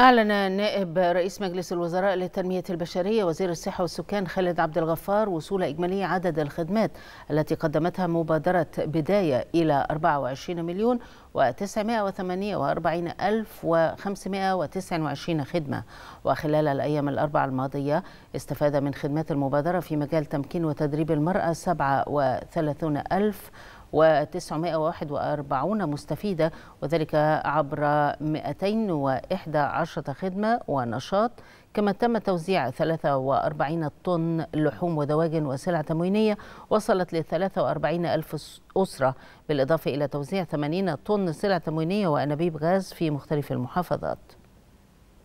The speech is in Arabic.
أعلن نائب رئيس مجلس الوزراء للتنمية البشرية وزير الصحة والسكان خالد عبد الغفار وصول إجمالي عدد الخدمات التي قدمتها مبادرة بداية إلى 24 مليون و948529 خدمة وخلال الأيام الأربع الماضية استفاد من خدمات المبادرة في مجال تمكين وتدريب المرأة 37 ألف و941 مستفيدة وذلك عبر 211 خدمة ونشاط كما تم توزيع 43 طن لحوم ودواجن وسلع تموينية وصلت ل 43 ألف أسرة بالإضافة إلى توزيع 80 طن سلع تموينية وأنابيب غاز في مختلف المحافظات